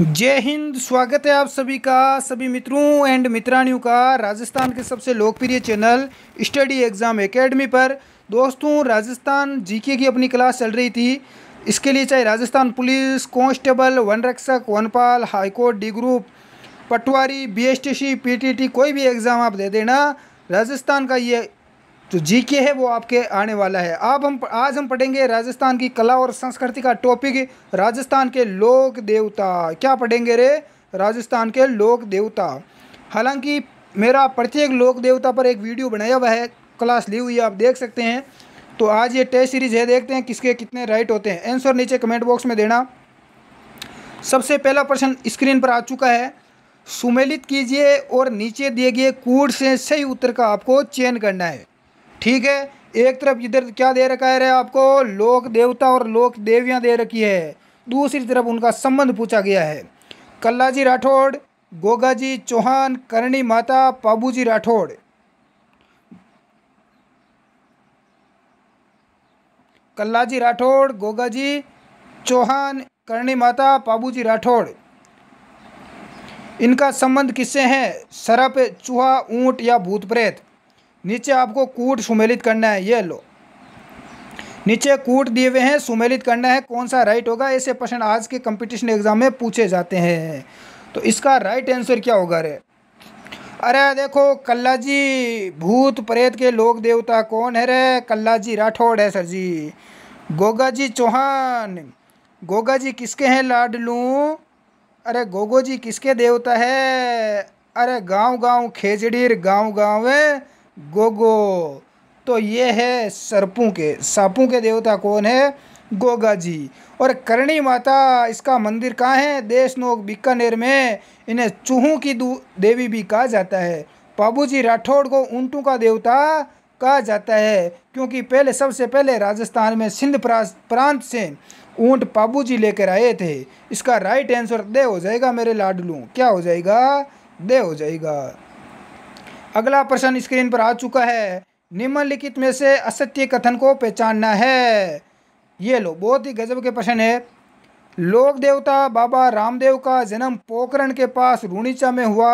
जय हिंद स्वागत है आप सभी का सभी मित्रों एंड मित्रानियों का राजस्थान के सबसे लोकप्रिय चैनल स्टडी एग्ज़ाम एकेडमी पर दोस्तों राजस्थान जीके की अपनी क्लास चल रही थी इसके लिए चाहे राजस्थान पुलिस कांस्टेबल वन रक्षक वनपाल हाईकोर्ट डी ग्रुप पटवारी बीएसटीसी पीटीटी कोई भी एग्ज़ाम आप दे देना राजस्थान का ये जो तो जी के है वो आपके आने वाला है आप हम आज हम पढ़ेंगे राजस्थान की कला और संस्कृति का टॉपिक राजस्थान के लोक देवता क्या पढ़ेंगे रे राजस्थान के लोक देवता हालांकि मेरा प्रत्येक लोक देवता पर एक वीडियो बनाया हुआ है क्लास ली हुई है आप देख सकते हैं तो आज ये टेस्ट सीरीज है देखते हैं किसके कितने राइट होते हैं आंसर नीचे कमेंट बॉक्स में देना सबसे पहला प्रश्न स्क्रीन पर आ चुका है सुमेलित कीजिए और नीचे दिए गए कूड से सही उत्तर का आपको चयन करना है ठीक है एक तरफ इधर क्या दे रखा है आपको लोक देवता और लोक देवियाँ दे रखी है दूसरी तरफ उनका संबंध पूछा गया है कल्लाजी राठौड़ गोगाजी चौहान करणी माता जी राठौड़ कल्लाजी राठौड़ गोगाजी चौहान करणी माता पाबूजी राठौड़ इनका संबंध किससे है सरप चूहा ऊंट या भूत प्रेत नीचे आपको कूट सुमेलित करना है ये लो नीचे कूट दिए हुए हैं सुमेलित करना है कौन सा राइट होगा ऐसे प्रश्न आज के कंपटीशन एग्जाम में पूछे जाते हैं तो इसका राइट आंसर क्या होगा रे अरे देखो कल्ला जी भूत प्रेत के लोक देवता कौन है रे कल्ला जी राठौड़ है सर जी गोगा जी चौहान गोगा जी किसके हैं लाडलू अरे गोगो जी किसके देवता है अरे गांव गांव खेजड़ीर गांव है गोगो तो ये है सर्पों के सांपों के देवता कौन है गोगा जी और करणी माता इसका मंदिर कहाँ है देशनोक बीकानेर में इन्हें चूहों की देवी भी कहा जाता है बाबूजी राठौड़ को ऊँटों का देवता कहा जाता है क्योंकि पहले सबसे पहले राजस्थान में सिंध प्रांत से ऊँट जी लेकर आए थे इसका राइट आंसर दे हो जाएगा मेरे लाडलू क्या हो जाएगा दे हो जाएगा अगला प्रश्न स्क्रीन पर आ चुका है निम्नलिखित में से असत्य कथन को पहचानना है ये लो बहुत ही गजब के प्रश्न है लोक देवता बाबा रामदेव का जन्म पोखरण के पास रूणीचा में हुआ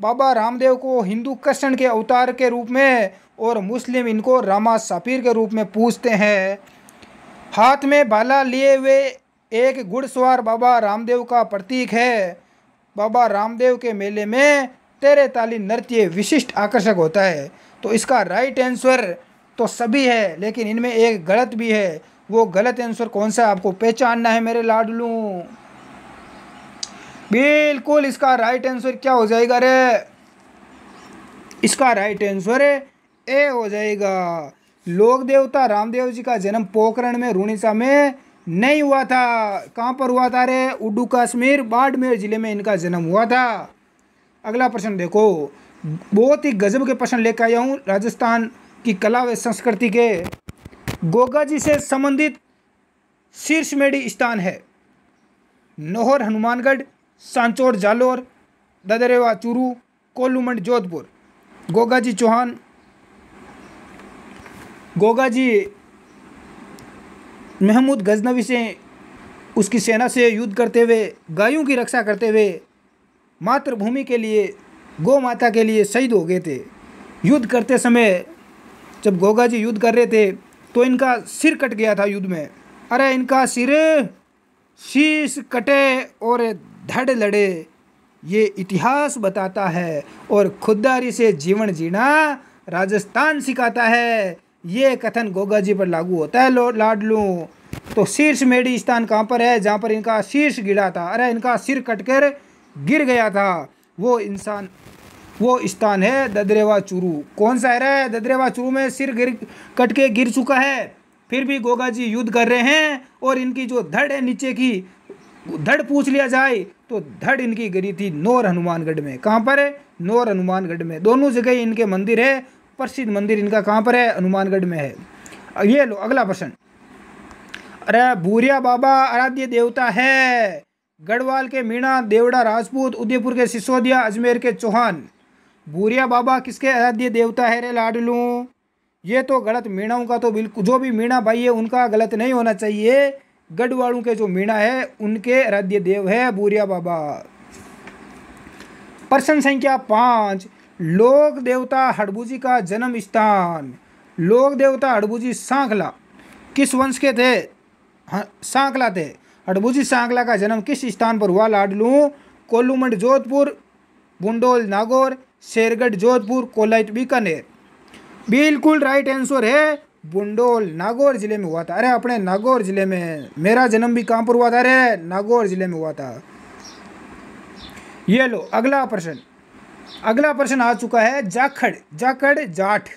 बाबा रामदेव को हिंदू कृष्ण के अवतार के रूप में और मुस्लिम इनको रामा साफिर के रूप में पूछते हैं हाथ में भाला लिए हुए एक घुड़सवार बाबा रामदेव का प्रतीक है बाबा रामदेव के मेले में तेरे ताली नृत्य विशिष्ट आकर्षक होता है तो इसका राइट आंसर तो सभी है लेकिन इनमें एक गलत भी है वो गलत आंसर कौन सा आपको पहचानना है मेरे लाडलू बिल्कुल इसका राइट आंसर क्या हो जाएगा रे इसका राइट आंसर ए हो जाएगा लोक देवता रामदेव जी का जन्म पोखरण में रूणिसा में नहीं हुआ था कहाँ पर हुआ था रे उडू कश्मीर बाड़मेर जिले में इनका जन्म हुआ था अगला प्रश्न देखो बहुत ही गजब के प्रश्न लेकर आया हूँ राजस्थान की कला व संस्कृति के गोगा जी से संबंधित शीर्ष मेडी स्थान है नोहर हनुमानगढ़ सांचौर जालोर ददरेवा चूरू कोलूमंड जोधपुर गोगा जी चौहान गोगा जी महमूद गजनवी से उसकी सेना से युद्ध करते हुए गायों की रक्षा करते हुए मातृभूमि के लिए गौ माता के लिए शहीद हो गए थे युद्ध करते समय जब गोगा जी युद्ध कर रहे थे तो इनका सिर कट गया था युद्ध में अरे इनका सिर शीश कटे और धड़ लड़े ये इतिहास बताता है और खुददारी से जीवन जीना राजस्थान सिखाता है ये कथन गोगा जी पर लागू होता है लाडलू तो शीर्ष मेडी स्थान कहाँ पर है जहाँ पर इनका शीर्ष गिरा था अरे इनका सिर कटकर गिर गया था वो इंसान वो स्थान है ददरेवा चूरू कौन सा है है ददरेवा चूरू में सिर गिर कट के गिर चुका है फिर भी गोगा जी युद्ध कर रहे हैं और इनकी जो धड़ है नीचे की धड़ पूछ लिया जाए तो धड़ इनकी गिरी थी नौर हनुमानगढ़ में कहाँ पर है नौर हनुमानगढ़ में दोनों जगह इनके मंदिर है प्रसिद्ध मंदिर इनका कहाँ पर है हनुमानगढ़ में है ये लो अगला प्रश्न अरे भूरिया बाबा आराध्य देवता है गढ़वाल के मीणा देवड़ा राजपूत उदयपुर के सिसोदिया अजमेर के चौहान भूरिया बाबा किसके आराध्य देवता है रे लाडलू ये तो गलत मीणाओं का तो बिल्कुल जो भी मीणा भाई है उनका गलत नहीं होना चाहिए गढ़वालों के जो मीणा है उनके आराध्य देव है भूरिया बाबा प्रश्न संख्या पाँच लोक देवता हड़बूजी का जन्म स्थान लोक देवता हड़बूजी सांखला किस वंश के थे हाँ, सांखला थे हडबुजी सांगला का जन्म किस स्थान पर हुआ लाडलू कोलूमंड जोधपुर बुंडोल नागौर शेरगढ़ जोधपुर कोलाइट बीकानेर बिल्कुल राइट आंसर है बुंडोल नागौर जिले में हुआ था अरे अपने नागौर जिले में मेरा जन्म भी कहाँ पर हुआ था अरे नागौर जिले में हुआ था ये लो अगला प्रश्न अगला प्रश्न आ चुका है जाखड़ जाखड़ जाट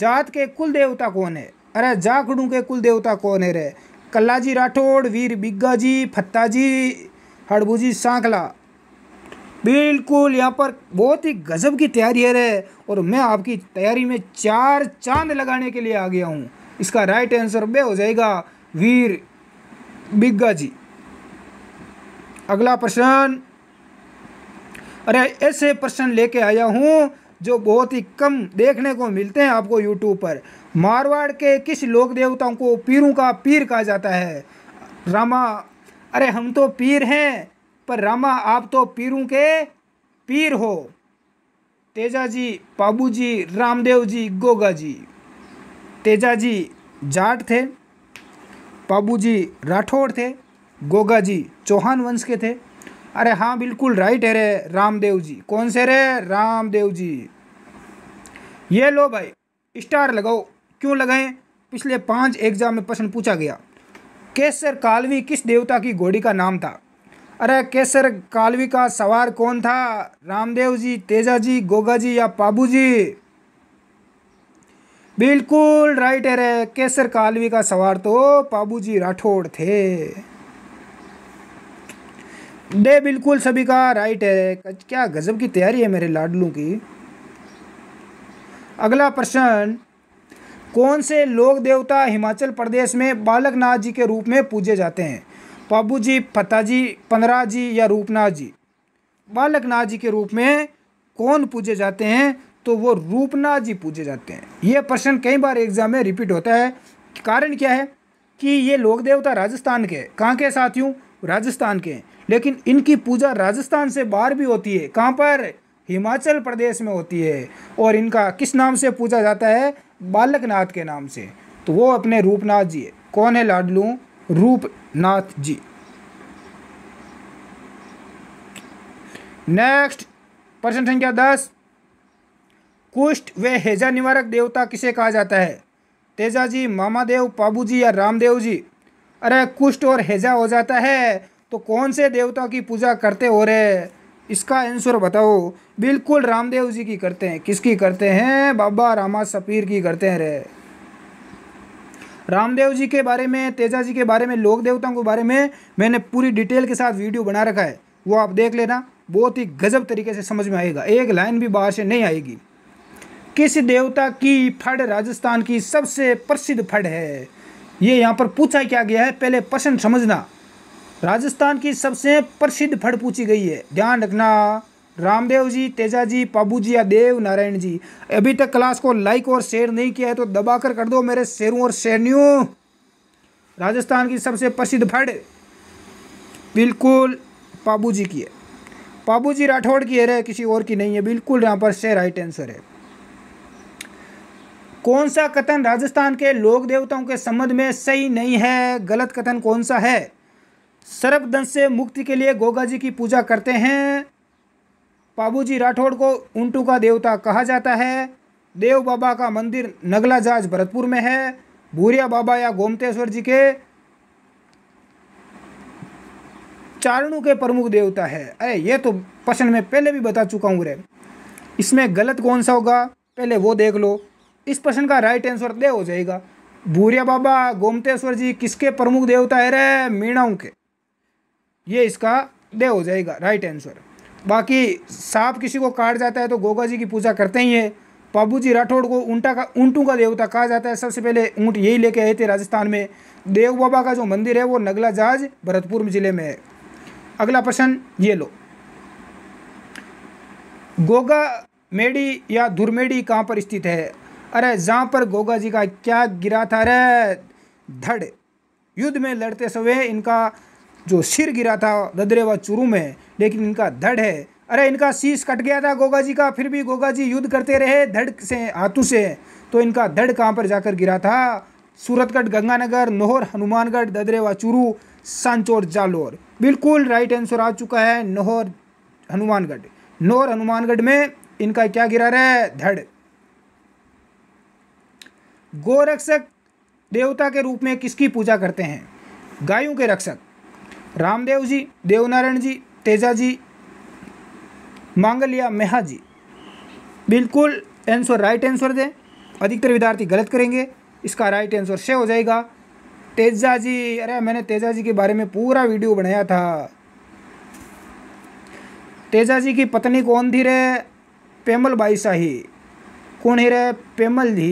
जात के कुल देवता कौन है अरे जाखड़ों के कुल देवता कौन है रे कल्लाजी राठौड़ वीर बिग्गाजी फत्ताजी हड़बूजी सांखला बिल्कुल यहाँ पर बहुत ही गजब की तैयारी है और मैं आपकी तैयारी में चार चांद लगाने के लिए आ गया हूँ इसका राइट आंसर वे हो जाएगा वीर बिग्गा जी अगला प्रश्न अरे ऐसे प्रश्न लेके आया हूँ जो बहुत ही कम देखने को मिलते हैं आपको यूट्यूब पर मारवाड़ के किस लोक देवताओं को पीरों का पीर कहा जाता है रामा अरे हम तो पीर हैं पर रामा आप तो पीरों के पीर हो तेजा जी बाबू जी रामदेव जी गोगा जी तेजा जी जाट थे बाबू जी राठौड़ थे गोगा जी चौहान वंश के थे अरे हाँ बिल्कुल राइट है रे रामदेव जी कौन से रे रामदेव जी ये लो भाई स्टार लगाओ क्यों लगाएं पिछले पांच एग्जाम में प्रश्न पूछा गया केसर कालवी किस देवता की घोड़ी का नाम था अरे केसर कालवी का सवार कौन था रामदेव जी तेजा जी गोगा जी या पाबू जी बिल्कुल राइट है रे केसर कालवी का सवार तो पाबू जी राठौड़ थे डे बिल्कुल सभी का राइट है क्या गज़ब की तैयारी है मेरे लाडलू की अगला प्रश्न कौन से लोक देवता हिमाचल प्रदेश में बालकनाथ जी के रूप में पूजे जाते हैं पाबू जी जी पंद्रह जी या रूपनाथ जी बालकनाथ जी के रूप में कौन पूजे जाते हैं तो वो रूपनाथ जी पूजे जाते हैं ये प्रश्न कई बार एग्जाम में रिपीट होता है कारण क्या है कि ये लोक देवता राजस्थान के कहाँ के साथियों राजस्थान के हैं लेकिन इनकी पूजा राजस्थान से बाहर भी होती है कहाँ पर हिमाचल प्रदेश में होती है और इनका किस नाम से पूजा जाता है बालकनाथ के नाम से तो वो अपने रूपनाथ जी है कौन है लाडलू रूपनाथ जी नेक्स्ट प्रश्न संख्या दस कुष्ठ व हेजा निवारक देवता किसे कहा जाता है तेजा जी मामा देव पाबू जी या रामदेव जी अरे कुष्ठ और हेजा हो जाता है तो कौन से देवता की पूजा करते हो रहे इसका आंसर बताओ बिल्कुल रामदेव जी की करते हैं किसकी करते हैं बाबा रामा सपीर की करते हैं रे रामदेव जी के बारे में तेजा जी के बारे में लोक देवताओं के बारे में मैंने पूरी डिटेल के साथ वीडियो बना रखा है वो आप देख लेना बहुत ही गजब तरीके से समझ में आएगा एक लाइन भी बाहर से नहीं आएगी किस देवता की फड़ राजस्थान की सबसे प्रसिद्ध फड़ है ये यहाँ पर पूछा क्या गया है पहले प्रश्न समझना राजस्थान की सबसे प्रसिद्ध फड़ पूछी गई है ध्यान रखना रामदेव जी तेजा जी पाबू जी या देव नारायण जी अभी तक क्लास को लाइक और शेयर नहीं किया है तो दबाकर कर दो मेरे शेरों और शेरनियों राजस्थान की सबसे प्रसिद्ध फड़ बिल्कुल पाबू जी की है पाबू जी राठौड़ की है रे किसी और की नहीं है बिल्कुल यहाँ पर से राइट आंसर है कौन सा कथन राजस्थान के लोक देवताओं के संबंध में सही नहीं है गलत कथन कौन सा है सर्पदंश से मुक्ति के लिए गोगा जी की पूजा करते हैं बाबूजी राठौड़ को उंटू का देवता कहा जाता है देव बाबा का मंदिर नगला जाज भरतपुर में है भूरिया बाबा या गोमतेश्वर जी के चारणों के प्रमुख देवता है अरे ये तो प्रश्न में पहले भी बता चुका हूँ रे इसमें गलत कौन सा होगा पहले वो देख लो इस प्रश्न का राइट आंसर दे हो जाएगा भूरिया बाबा गोमतेश्वर जी किसके प्रमुख देवता है रे मीणाओं के ये इसका दे हो जाएगा राइट आंसर बाकी सांप किसी को काट जाता है तो गोगा जी की पूजा करते ही है बाबू जी राठौड़ को ऊँटा का ऊँटों का देवता कहा जाता है सबसे पहले ऊँट यही लेके आए थे राजस्थान में देव बाबा का जो मंदिर है वो नगला जाज भरतपुर जिले में है अगला प्रश्न ये लो गोगा मेडी या धुरमेडी कहाँ पर स्थित है अरे जहाँ पर गोगा जी का क्या गिरा था अरे धड़ युद्ध में लड़ते समय इनका जो सिर गिरा था ददरे व चुरू में लेकिन इनका धड़ है अरे इनका शीश कट गया था गोगा जी का फिर भी गोगा जी युद्ध करते रहे धड़ से हाथों से तो इनका धड़ कहाँ पर जाकर गिरा था सूरतगढ़ गंगानगर नोहर हनुमानगढ़ ददरे व चूरू सांचोर जालोर बिल्कुल राइट आंसर आ चुका है नोहर हनुमानगढ़ नोहर हनुमानगढ़ में इनका क्या गिरा रहा है धड़ गोरक्षक देवता के रूप में किसकी पूजा करते हैं गायों के रक्षक रामदेव जी देवनारायण जी तेजा जी मांगलिया मेहा जी बिल्कुल आंसर राइट आंसर दें अधिकतर विद्यार्थी गलत करेंगे इसका राइट आंसर से हो जाएगा तेजा जी अरे मैंने तेजा जी के बारे में पूरा वीडियो बनाया था तेजा जी की पत्नी कौन थी रे पेमल बाई शाही कौन ही रे पेमल जी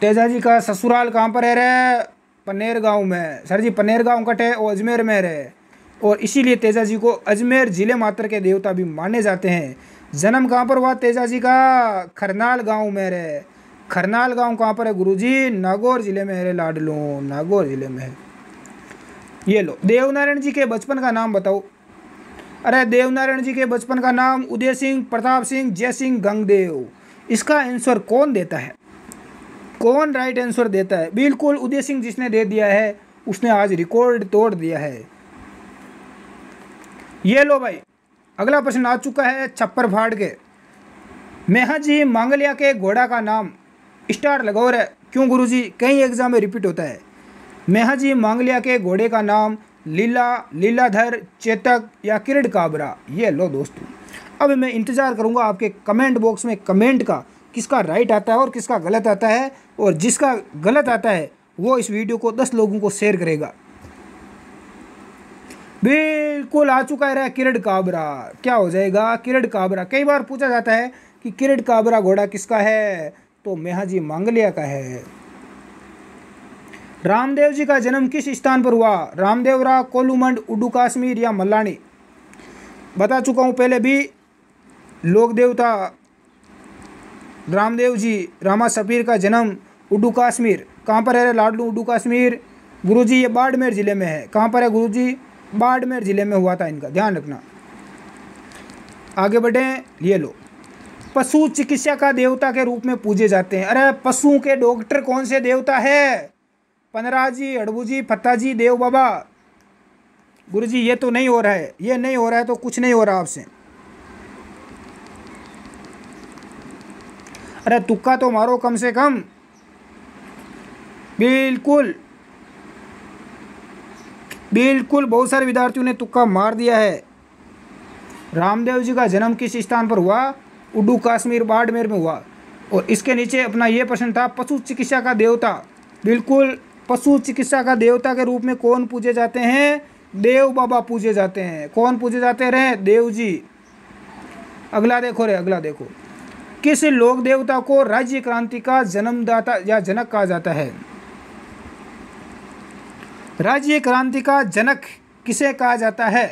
तेजा जी का ससुराल कहाँ पर है रे पनेर गाँव में सर जी पनेर गाँव कटे और अजमेर में रहे और इसीलिए तेजा जी को अजमेर ज़िले मात्र के देवता भी माने जाते हैं जन्म कहाँ पर हुआ तेजा जी का खरनाल गांव में रहे खरनाल गांव कहाँ पर है गुरुजी नागौर ज़िले में रहे लाडलो नागौर ज़िले में ये लो देवनारायण जी के बचपन का नाम बताओ अरे देवनारायण जी के बचपन का नाम उदय सिंह प्रताप सिंह जय सिंह गंगदेव इसका आंसर कौन देता है कौन राइट आंसर देता है बिल्कुल उदय सिंह जिसने दे दिया है उसने आज रिकॉर्ड तोड़ दिया है ये लो भाई अगला प्रश्न आ चुका है छप्पर फाड़ के मेहा जी मांगलिया के घोड़ा का नाम स्टार लगाओ रे क्यों गुरुजी कई एग्जाम में रिपीट होता है मेहा जी मांगलिया के घोड़े का नाम लीला लीलाधर चेतक या किरण काबरा ये लो दोस्तों अब मैं इंतज़ार करूँगा आपके कमेंट बॉक्स में कमेंट का किसका राइट आता है और किसका गलत आता है और जिसका गलत आता है वो इस वीडियो को दस लोगों को शेयर करेगा बिल्कुल आ चुका है किरड काबरा क्या हो जाएगा किरड काबरा कई बार पूछा जाता है कि किरड काबरा घोड़ा किसका है तो मेहाजी मांगलिया का है रामदेव जी का जन्म किस स्थान पर हुआ रामदेवरा कोलूमंड उडू काश्मीर या मल्लानी बता चुका हूँ पहले भी लोक देवता रामदेव जी रामा सफ़ीर का जन्म उडू काश्मीर कहाँ पर है लाडलू उडू काश्मीर गुरुजी ये बाड़मेर ज़िले में है कहाँ पर है गुरुजी बाड़मेर ज़िले में हुआ था इनका ध्यान रखना आगे बढ़ें ये लो पशु चिकित्सा का देवता के रूप में पूजे जाते हैं अरे पशु के डॉक्टर कौन से देवता है पनरा जी जी हड़बूजी जी देव बाबा गुरु जी ये तो नहीं हो रहा है ये नहीं हो रहा है तो कुछ नहीं हो रहा आपसे अरे तुक्का तो मारो कम से कम बिल्कुल बिल्कुल बहुत सारे विद्यार्थियों ने तुक्का मार दिया है रामदेव जी का जन्म किस स्थान पर हुआ उडू काश्मीर बाड़मेर में हुआ और इसके नीचे अपना ये प्रश्न था पशु चिकित्सा का देवता बिल्कुल पशु चिकित्सा का देवता के रूप में कौन पूजे जाते हैं देव बाबा पूजे जाते हैं कौन पूजे जाते रहे देव जी अगला देखो रे अगला देखो किस लोक देवता को राज्य क्रांति का जन्मदाता या जनक कहा जाता है राज्य क्रांति का जनक किसे कहा जाता है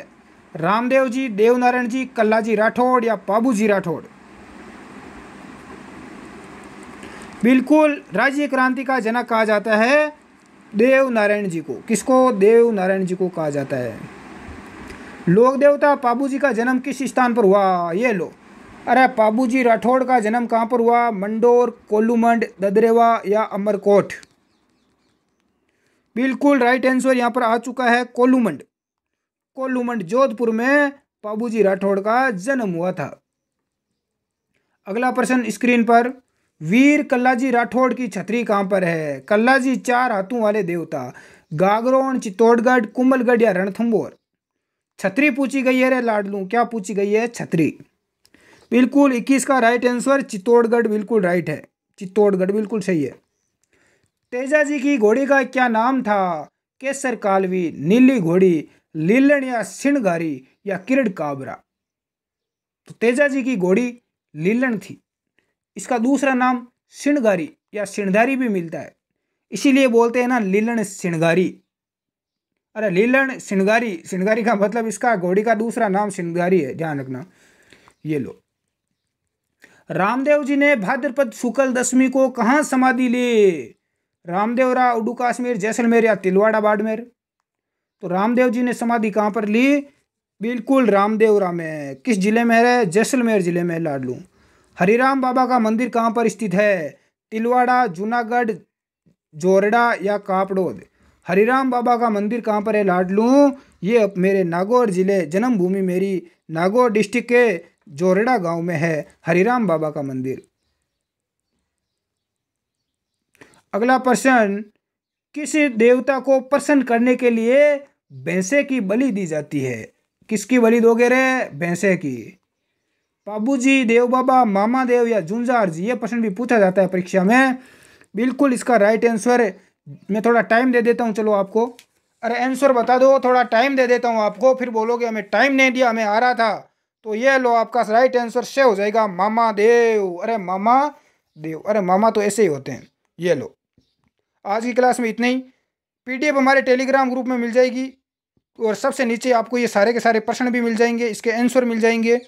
रामदेव जी देवनारायण जी कल्लाजी राठौड़ या बाबू जी राठौड़ बिल्कुल राज्य क्रांति का जनक कहा जाता है देव नारायण जी को किसको देव नारायण जी को कहा जाता है लोक देवता बाबू जी का जन्म किस स्थान पर हुआ ये लोग अरे बाबूजी राठौड़ का जन्म कहाँ पर हुआ मंडोर कोलूमंड ददरेवा या अमरकोट बिल्कुल राइट आंसर यहाँ पर आ चुका है कोलूमंड कोलूमंड जोधपुर में जी राठौड़ का जन्म हुआ था अगला प्रश्न स्क्रीन पर वीर कल्लाजी राठौड़ की छतरी कहाँ पर है कल्लाजी चार हाथों वाले देवता गागरोन चित्तौड़गढ़ कुमलगढ़ या रणथम्बोर छतरी पूछी गई है रे लाडलू क्या पूछी गई है छतरी बिल्कुल इक्कीस का राइट आंसर चित्तौड़गढ़ बिल्कुल राइट है चित्तौड़गढ़ बिल्कुल सही है तेजा जी की घोड़ी का क्या नाम था केसर कालवी नीली घोड़ी लीलन या सिणगारी या किरण काबरा तो तेजा जी की घोड़ी लीलन थी इसका दूसरा नाम सिणगारी या सिणधारी भी मिलता है इसीलिए बोलते हैं ना लीलन सिणगारी अरे लीलन सिणगारी सिणगारी का मतलब इसका घोड़ी का दूसरा नाम सिणगारी है ध्यान रखना ये लो रामदेव जी ने भाद्रपद शुक्ल दशमी को कहाँ समाधि ली रामदेवरा उडू काश्मीर जैसलमेर या तिलवाड़ा बाड़मेर तो रामदेव जी ने समाधि कहाँ पर ली बिल्कुल रामदेवरा में किस जिले में है जैसलमेर जिले में लाडलू हरिराम बाबा का मंदिर कहाँ पर स्थित है तिलवाड़ा जूनागढ़ जोरडा या कापड़ोद हरिराम बाबा का मंदिर कहाँ पर है लाडलू ये मेरे नागौर ज़िले जन्मभूमि मेरी नागौर डिस्ट्रिक्ट के जोरड़ा गांव में है हरिराम बाबा का मंदिर अगला प्रश्न किस देवता को प्रसन्न करने के लिए भैंसे की बलि दी जाती है किसकी बलि दोगे रे भैंसे की बाबू जी देव बाबा मामा देव या जुंजार जी ये प्रश्न भी पूछा जाता है परीक्षा में बिल्कुल इसका राइट आंसर मैं थोड़ा टाइम दे देता हूँ चलो आपको अरे आंसर बता दो थोड़ा टाइम दे देता हूँ आपको फिर बोलोगे हमें टाइम नहीं दिया हमें आ रहा था तो ये लो आपका राइट आंसर से हो जाएगा मामा देव अरे मामा देव अरे मामा तो ऐसे ही होते हैं ये लो आज की क्लास में इतना ही पीडीएफ हमारे टेलीग्राम ग्रुप में मिल जाएगी और सबसे नीचे आपको ये सारे के सारे प्रश्न भी मिल जाएंगे इसके आंसर मिल जाएंगे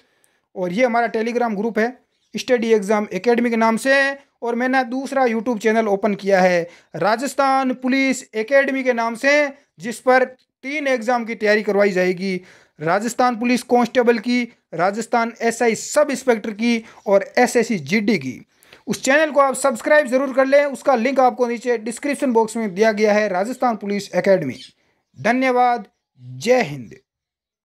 और ये हमारा टेलीग्राम ग्रुप है स्टडी एग्ज़ाम एकेडमी के नाम से और मैंने दूसरा यूट्यूब चैनल ओपन किया है राजस्थान पुलिस एकेडमी के नाम से जिस पर तीन एग्ज़ाम की तैयारी करवाई जाएगी राजस्थान पुलिस कांस्टेबल की राजस्थान एसआई सब इंस्पेक्टर की और एसएससी जीडी की उस चैनल को आप सब्सक्राइब जरूर कर लें उसका लिंक आपको नीचे डिस्क्रिप्शन बॉक्स में दिया गया है राजस्थान पुलिस एकेडमी धन्यवाद जय हिंद